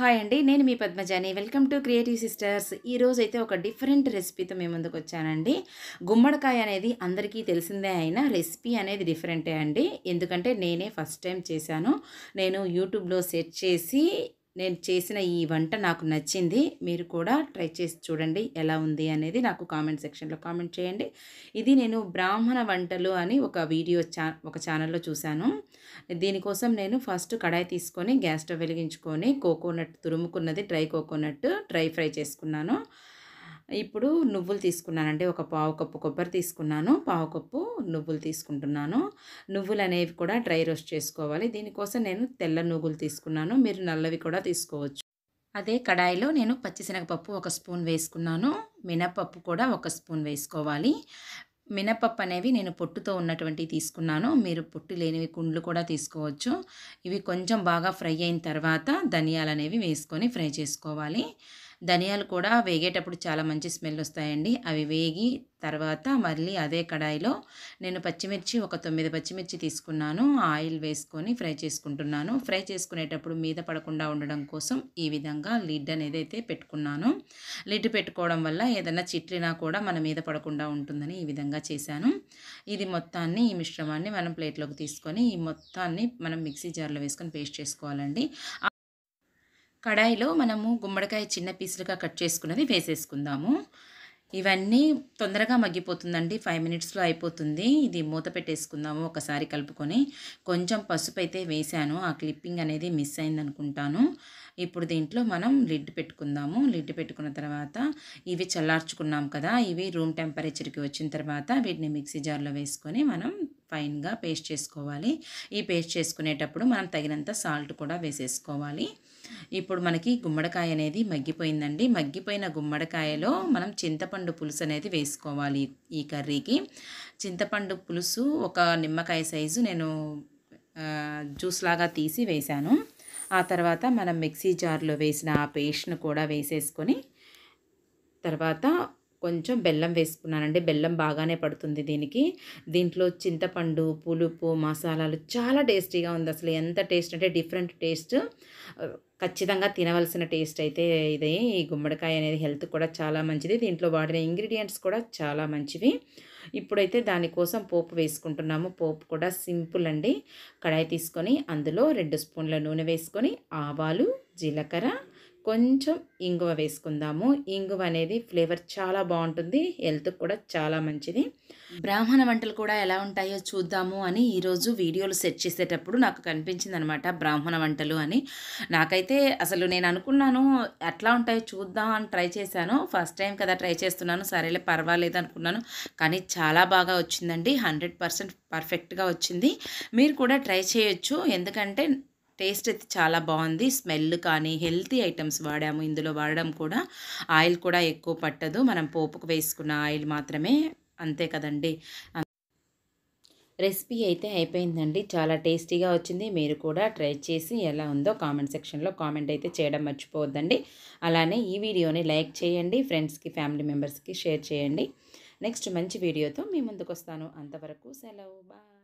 hi అండి నేను మీ పద్మజాని వెల్కమ్ టు క్రియేటివ్ సిస్టర్స్ ఈరోజు అయితే ఒక డిఫరెంట్ రెసిపీతో మేము ముందుకు వచ్చానండి గుమ్మడికాయ అనేది అందరికీ తెలిసిందే అయినా రెసిపీ అనేది డిఫరెంటే అండి ఎందుకంటే నేనే ఫస్ట్ టైం చేశాను నేను యూట్యూబ్లో సెర్చ్ చేసి నేను చేసిన ఈ వంట నాకు నచ్చింది మీరు కూడా ట్రై చేసి చూడండి ఎలా ఉంది అనేది నాకు కామెంట్ సెక్షన్లో కామెంట్ చేయండి ఇది నేను బ్రాహ్మణ వంటలు అని ఒక వీడియో చా ఒక ఛానల్లో చూశాను దీనికోసం నేను ఫస్ట్ కడాయి తీసుకొని గ్యాస్ స్టవ్ వెలిగించుకొని కోకోనట్ తురుముకున్నది డ్రై కోకోనట్ డ్రై ఫ్రై చేసుకున్నాను ఇప్పుడు నువ్వులు తీసుకున్నానంటే ఒక పావు కప్పు కొబ్బరి తీసుకున్నాను పావు కప్పు నువ్వులు తీసుకుంటున్నాను నువ్వులు అనేవి కూడా డ్రై రోస్ట్ చేసుకోవాలి దీనికోసం నేను తెల్ల నువ్వులు తీసుకున్నాను మీరు నల్లవి కూడా తీసుకోవచ్చు అదే కడాయిలో నేను పచ్చిశనగపప్పు ఒక స్పూన్ వేసుకున్నాను మినపప్పు కూడా ఒక స్పూన్ వేసుకోవాలి మినపప్పు అనేవి నేను పొట్టుతో ఉన్నటువంటివి తీసుకున్నాను మీరు పొట్టు లేనివి కుండ్లు కూడా తీసుకోవచ్చు ఇవి కొంచెం బాగా ఫ్రై అయిన తర్వాత ధనియాలు అనేవి వేసుకొని ఫ్రై చేసుకోవాలి ధనియాలు కూడా వేగేటప్పుడు చాలా మంచి స్మెల్ వస్తాయండి అవి వేగి తర్వాత మళ్ళీ అదే కడాయిలో నేను పచ్చిమిర్చి ఒక తొమ్మిది పచ్చిమిర్చి తీసుకున్నాను ఆయిల్ వేసుకొని ఫ్రై చేసుకుంటున్నాను ఫ్రై చేసుకునేటప్పుడు మీద పడకుండా ఉండడం కోసం ఈ విధంగా లిడ్ అనేది అయితే పెట్టుకున్నాను లిడ్ పెట్టుకోవడం వల్ల ఏదైనా చిట్లినా కూడా మన మీద పడకుండా ఉంటుందని ఈ విధంగా చేశాను ఇది మొత్తాన్ని ఈ మిశ్రమాన్ని మనం ప్లేట్లోకి తీసుకొని ఈ మొత్తాన్ని మనం మిక్సీ జార్లో వేసుకొని పేస్ట్ చేసుకోవాలండి కడాయిలో మనము గుమ్మడికాయ చిన్న పీసులుగా కట్ చేసుకున్నది వేసేసుకుందాము ఇవన్నీ తొందరగా మగ్గిపోతుందండి ఫైవ్ మినిట్స్లో అయిపోతుంది ఇది మూత పెట్టేసుకుందాము ఒకసారి కలుపుకొని కొంచెం పసుపు అయితే వేశాను ఆ క్లిప్పింగ్ అనేది మిస్ అయింది అనుకుంటాను ఇప్పుడు దీంట్లో మనం లిడ్ పెట్టుకుందాము లిడ్ పెట్టుకున్న తర్వాత ఇవి చల్లార్చుకున్నాం కదా ఇవి రూమ్ టెంపరేచర్కి వచ్చిన తర్వాత వీటిని మిక్సీ జార్లో వేసుకొని మనం ఫైన్గా పేస్ట్ చేసుకోవాలి ఈ పేస్ట్ చేసుకునేటప్పుడు మనం తగినంత సాల్ట్ కూడా వేసేసుకోవాలి ఇప్పుడు మనకి గుమ్మడికాయ అనేది మగ్గిపోయిందండి మగ్గిపోయిన గుమ్మడికాయలో మనం చింతపండు పులుసు అనేది వేసుకోవాలి ఈ కర్రీకి చింతపండు పులుసు ఒక నిమ్మకాయ సైజు నేను జ్యూస్ లాగా తీసి వేశాను ఆ తర్వాత మనం మిక్సీ జార్లో వేసిన ఆ పేస్ట్ను కూడా వేసేసుకొని తర్వాత కొంచెం బెల్లం వేసుకున్నానండి బెల్లం బాగానే పడుతుంది దీనికి దీంట్లో చింతపండు పులుపు మసాలాలు చాలా టేస్టీగా ఉంది అసలు ఎంత టేస్ట్ అంటే డిఫరెంట్ టేస్ట్ ఖచ్చితంగా తినవలసిన టేస్ట్ అయితే ఇది ఈ గుమ్మడికాయ అనేది హెల్త్ కూడా చాలా మంచిది దీంట్లో వాడిన ఇంగ్రీడియంట్స్ కూడా చాలా మంచివి ఇప్పుడైతే దానికోసం పోపు వేసుకుంటున్నాము పోపు కూడా సింపుల్ అండి కడాయి తీసుకొని అందులో రెండు స్పూన్ల నూనె వేసుకొని ఆవాలు జీలకర్ర కొంచెం ఇంగువ వేసుకుందాము ఇంగువ అనేది ఫ్లేవర్ చాలా బాగుంటుంది హెల్త్కి కూడా చాలా మంచిది బ్రాహ్మణ వంటలు కూడా ఎలా ఉంటాయో చూద్దాము అని ఈరోజు వీడియోలు సెట్ చేసేటప్పుడు నాకు కనిపించింది అనమాట బ్రాహ్మణ వంటలు అని నాకైతే అసలు నేను అనుకున్నాను ఎట్లా ఉంటాయో చూద్దాం అని ట్రై చేశాను ఫస్ట్ టైం కదా ట్రై చేస్తున్నాను సరేలే పర్వాలేదు అనుకున్నాను కానీ చాలా బాగా వచ్చిందండి హండ్రెడ్ పర్సెంట్ పర్ఫెక్ట్గా వచ్చింది మీరు కూడా ట్రై చేయొచ్చు ఎందుకంటే టేస్ట్ అయితే చాలా బాగుంది స్మెల్ కానీ హెల్తీ ఐటమ్స్ వాడాము ఇందులో వాడడం కూడా ఆయిల్ కూడా ఎక్కువ పట్టదు మనం పోపుకు వేసుకున్న ఆయిల్ మాత్రమే అంతే కదండి రెసిపీ అయితే అయిపోయిందండి చాలా టేస్టీగా వచ్చింది మీరు కూడా ట్రై చేసి ఎలా ఉందో కామెంట్ సెక్షన్లో కామెంట్ అయితే చేయడం మర్చిపోవద్దండి అలానే ఈ వీడియోని లైక్ చేయండి ఫ్రెండ్స్కి ఫ్యామిలీ మెంబర్స్కి షేర్ చేయండి నెక్స్ట్ మంచి వీడియోతో మీ ముందుకు వస్తాను అంతవరకు సెలవు బాయ్